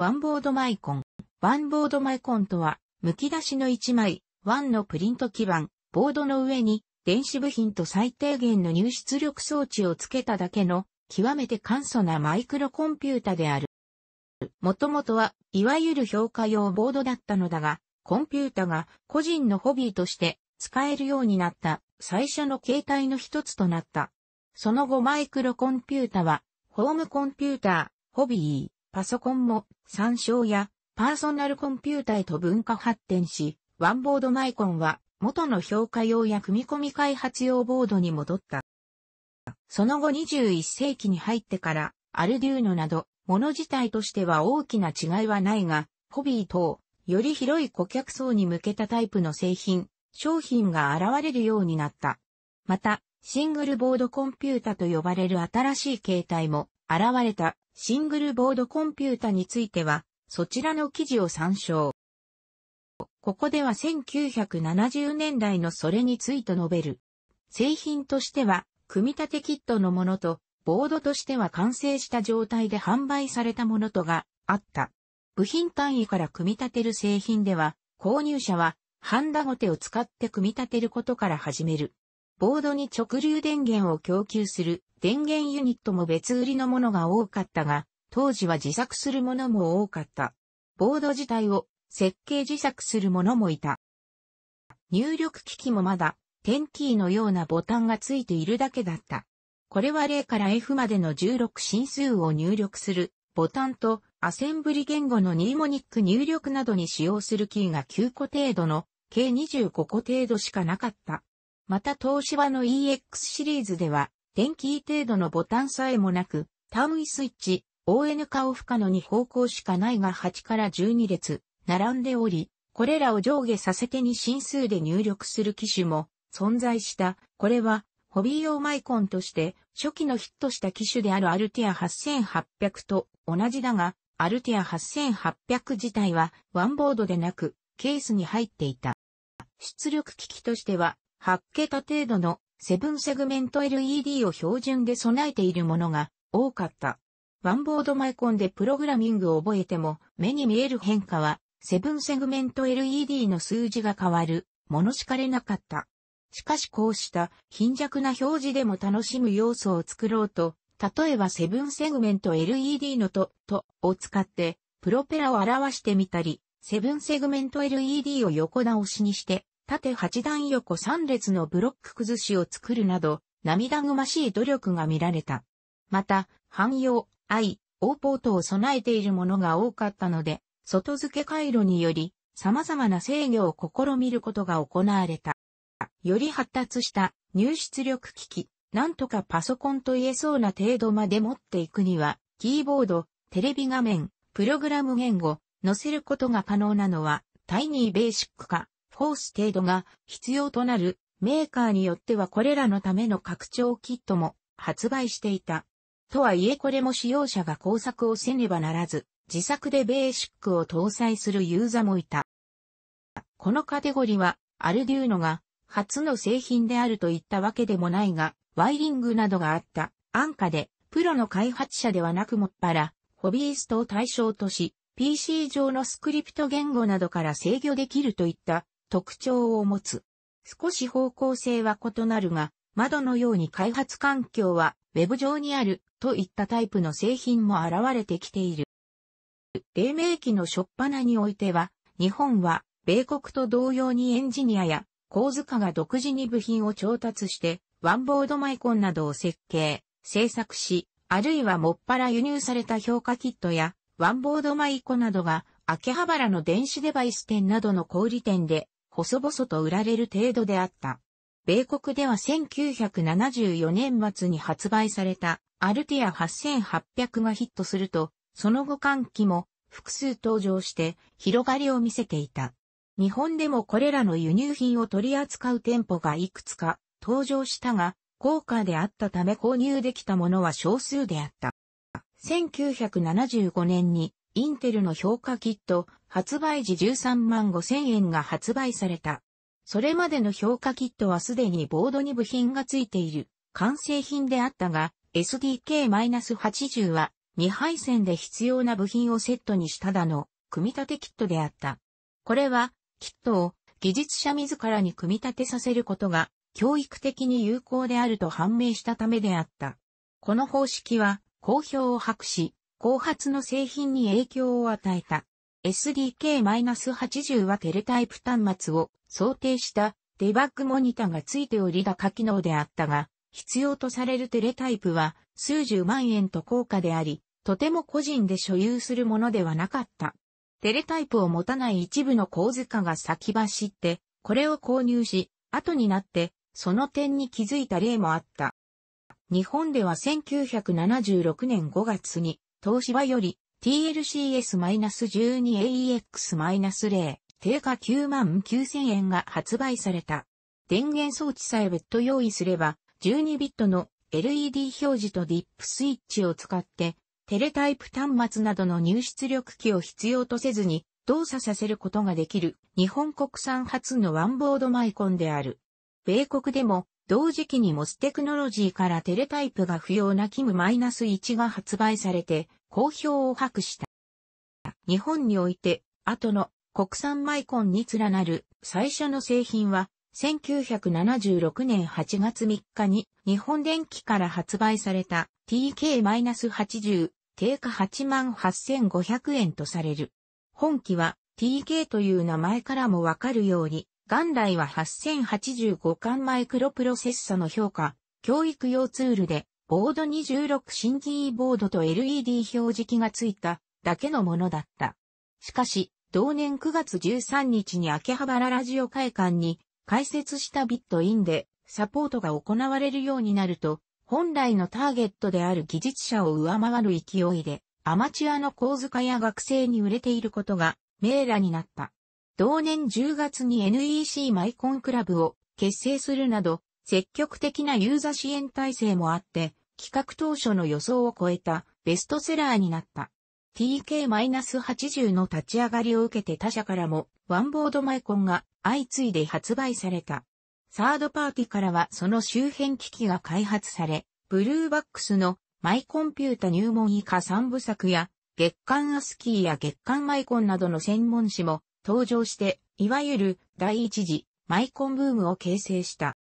ワンボードマイコン。ワンボードマイコンとは、剥き出しの1枚、ワンのプリント基板、ボードの上に、電子部品と最低限の入出力装置をつけただけの、極めて簡素なマイクロコンピュータである。もともとは、いわゆる評価用ボードだったのだが、コンピュータが個人のホビーとして使えるようになった最初の携帯の一つとなった。その後マイクロコンピュータは、ホームコンピューター、ホビー、パソコンも参照やパーソナルコンピュータへと文化発展し、ワンボードマイコンは元の評価用や組み込み開発用ボードに戻った。その後21世紀に入ってから、アルデューノなど、もの自体としては大きな違いはないが、ホビー等、より広い顧客層に向けたタイプの製品、商品が現れるようになった。また、シングルボードコンピュータと呼ばれる新しい形態も現れた。シングルボードコンピュータについては、そちらの記事を参照。ここでは1970年代のそれについて述べる。製品としては、組み立てキットのものと、ボードとしては完成した状態で販売されたものとがあった。部品単位から組み立てる製品では、購入者は、ハンダゴテを使って組み立てることから始める。ボードに直流電源を供給する電源ユニットも別売りのものが多かったが、当時は自作するものも多かった。ボード自体を設計自作するものもいた。入力機器もまだ、テンキーのようなボタンがついているだけだった。これは0から F までの16進数を入力するボタンとアセンブリ言語のニーモニック入力などに使用するキーが9個程度の計25個程度しかなかった。また東芝の EX シリーズでは、電気程度のボタンさえもなく、タンイスイッチ、ON 化オフ可のに方向しかないが8から12列、並んでおり、これらを上下させてに進数で入力する機種も存在した。これは、ホビー用マイコンとして初期のヒットした機種であるアルティア8800と同じだが、アルティア8800自体はワンボードでなくケースに入っていた。出力機器としては8桁程度のセブンセグメント LED を標準で備えているものが多かった。ワンボードマイコンでプログラミングを覚えても目に見える変化はセブンセグメント LED の数字が変わるものしかれなかった。しかしこうした貧弱な表示でも楽しむ要素を作ろうと、例えばセブンセグメント LED のと、とを使ってプロペラを表してみたり、セブンセグメント LED を横倒しにして縦8段横3列のブロック崩しを作るなど、涙ぐましい努力が見られた。また、汎用、愛、オーポートを備えているものが多かったので、外付け回路により、様々な制御を試みることが行われた。より発達した入出力機器、なんとかパソコンと言えそうな程度まで持っていくには、キーボード、テレビ画面、プログラム言語、載せることが可能なのは、タイニーベーシック化、フォース程度が必要となるメーカーによってはこれらのための拡張キットも発売していた。とはいえこれも使用者が工作をせねばならず、自作でベーシックを搭載するユーザーもいた。このカテゴリは、アルデューノが初の製品であると言ったわけでもないが、ワイリングなどがあった安価で、プロの開発者ではなくもっぱら、ホビーストを対象とし、PC 上のスクリプト言語などから制御できるといった特徴を持つ。少し方向性は異なるが、窓のように開発環境は Web 上にあるといったタイプの製品も現れてきている。黎明期の初っ端においては、日本は米国と同様にエンジニアや構図家が独自に部品を調達して、ワンボードマイコンなどを設計、製作し、あるいはもっぱら輸入された評価キットや、ワンボードマイコなどが、秋葉原の電子デバイス店などの小売店で細々と売られる程度であった。米国では1974年末に発売されたアルティア8800がヒットすると、その後換気も複数登場して広がりを見せていた。日本でもこれらの輸入品を取り扱う店舗がいくつか登場したが、高価であったため購入できたものは少数であった。1975年にインテルの評価キット発売時13万5千円が発売された。それまでの評価キットはすでにボードに部品がついている完成品であったが、SDK-80 は2配線で必要な部品をセットにしただの組み立てキットであった。これは、キットを技術者自らに組み立てさせることが教育的に有効であると判明したためであった。この方式は好評を博し、後発の製品に影響を与えた。SDK-80 はテレタイプ端末を想定したデバッグモニタがついておりが可機能であったが、必要とされるテレタイプは数十万円と高価であり、とても個人で所有するものではなかった。テレタイプを持たない一部の図化が先走って、これを購入し、後になって、その点に気づいた例もあった。日本では1976年5月に、東芝より TLCS-12AEX-0、定価9万9000円が発売された。電源装置さえ別途用意すれば、12ビットの LED 表示とディップスイッチを使って、テレタイプ端末などの入出力機を必要とせずに動作させることができる日本国産初のワンボードマイコンである。米国でも同時期にモステクノロジーからテレタイプが不要なキム -1 が発売されて好評を博した。日本において、後の国産マイコンに連なる最初の製品は、1976年8月3日に日本電機から発売された TK-80 定価88,500円とされる。本機は TK という名前からもわかるように、元来は8085巻マイクロプロセッサの評価、教育用ツールでボード26新キーボードと LED 表示器がついただけのものだった。しかし、同年9月13日に秋葉原ラジオ会館に開設したビットインでサポートが行われるようになると、本来のターゲットである技術者を上回る勢いで、アマチュアの小塚や学生に売れていることが明らになった。同年10月に NEC マイコンクラブを結成するなど、積極的なユーザー支援体制もあって、企画当初の予想を超えたベストセラーになった。TK-80 の立ち上がりを受けて他社からもワンボードマイコンが相次いで発売された。サードパーティからはその周辺機器が開発され、ブルーバックスのマイコンピュータ入門以下三部作や月刊アスキーや月刊マイコンなどの専門誌も登場して、いわゆる第一次マイコンブームを形成した。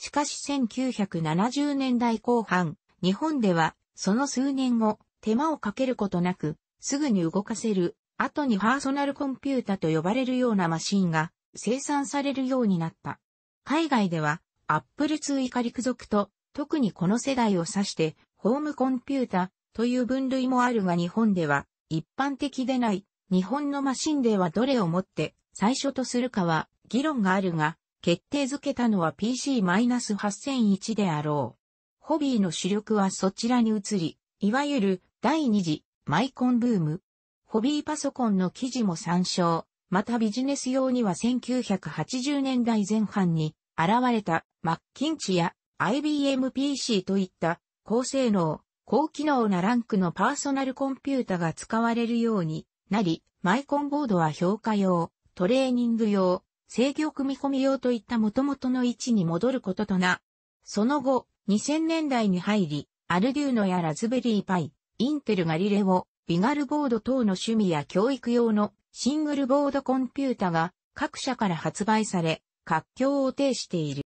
しかし1970年代後半、日本では、その数年後、手間をかけることなく、すぐに動かせる、後にパーソナルコンピュータと呼ばれるようなマシンが生産されるようになった。海外では、アップル2以下陸続と、特にこの世代を指して、ホームコンピュータという分類もあるが日本では、一般的でない、日本のマシンではどれをもって最初とするかは議論があるが、決定づけたのは PC-8001 であろう。ホビーの主力はそちらに移り、いわゆる第二次マイコンブーム。ホビーパソコンの記事も参照。またビジネス用には1980年代前半に現れたマッキンチや IBM PC といった高性能、高機能なランクのパーソナルコンピュータが使われるようになり、マイコンボードは評価用、トレーニング用、制御組み込み用といった元々の位置に戻ることとな。その後、2000年代に入り、アルデューノやラズベリーパイ、インテルガリレオ、ビガルボード等の趣味や教育用のシングルボードコンピュータが各社から発売され、活況を呈している。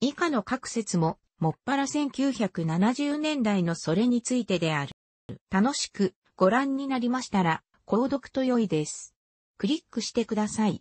以下の各説も、もっぱら1970年代のそれについてである。楽しくご覧になりましたら、購読と良いです。クリックしてください。